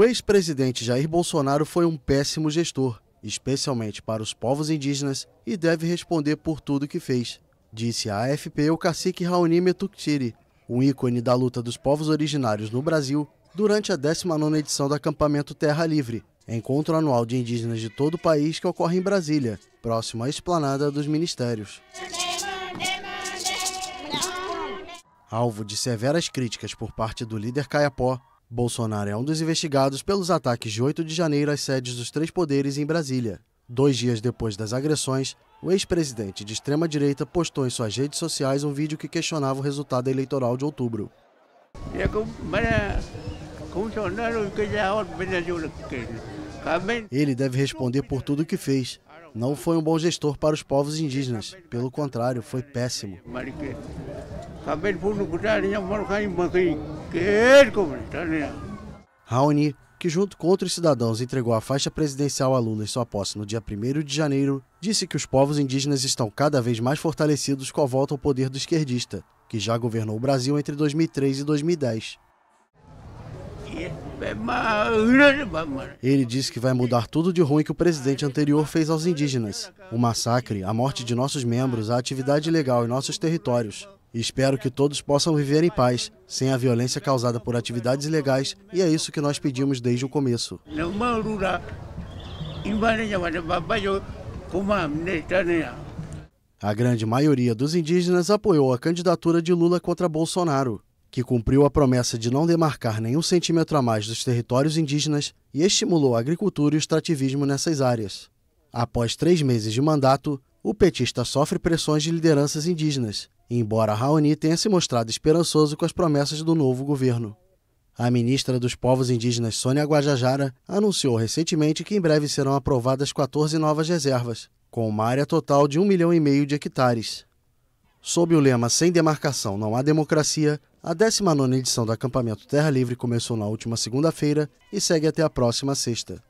O ex-presidente Jair Bolsonaro foi um péssimo gestor, especialmente para os povos indígenas, e deve responder por tudo que fez, disse à AFP o cacique Raoni Metuktiri, um ícone da luta dos povos originários no Brasil, durante a 19ª edição do acampamento Terra Livre, encontro anual de indígenas de todo o país que ocorre em Brasília, próximo à esplanada dos ministérios. Alvo de severas críticas por parte do líder Caiapó, Bolsonaro é um dos investigados pelos ataques de 8 de janeiro às sedes dos três poderes em Brasília. Dois dias depois das agressões, o ex-presidente de extrema-direita postou em suas redes sociais um vídeo que questionava o resultado eleitoral de outubro. É é Ele deve responder por tudo o que fez. Não foi um bom gestor para os povos indígenas. Pelo contrário, foi péssimo. Queijo, comunista. Tá, né? Raoni, que junto com outros cidadãos entregou a faixa presidencial a Lula em sua posse no dia 1 de janeiro, disse que os povos indígenas estão cada vez mais fortalecidos com a volta ao poder do esquerdista, que já governou o Brasil entre 2003 e 2010. Ele disse que vai mudar tudo de ruim que o presidente anterior fez aos indígenas: o massacre, a morte de nossos membros, a atividade ilegal em nossos territórios espero que todos possam viver em paz, sem a violência causada por atividades ilegais, e é isso que nós pedimos desde o começo. A grande maioria dos indígenas apoiou a candidatura de Lula contra Bolsonaro, que cumpriu a promessa de não demarcar nenhum centímetro a mais dos territórios indígenas e estimulou a agricultura e o extrativismo nessas áreas. Após três meses de mandato, o petista sofre pressões de lideranças indígenas, embora Raoni tenha se mostrado esperançoso com as promessas do novo governo. A ministra dos Povos Indígenas, Sônia Guajajara, anunciou recentemente que em breve serão aprovadas 14 novas reservas, com uma área total de 1 milhão e meio de hectares. Sob o lema Sem Demarcação Não Há Democracia, a 19ª edição do Acampamento Terra Livre começou na última segunda-feira e segue até a próxima sexta.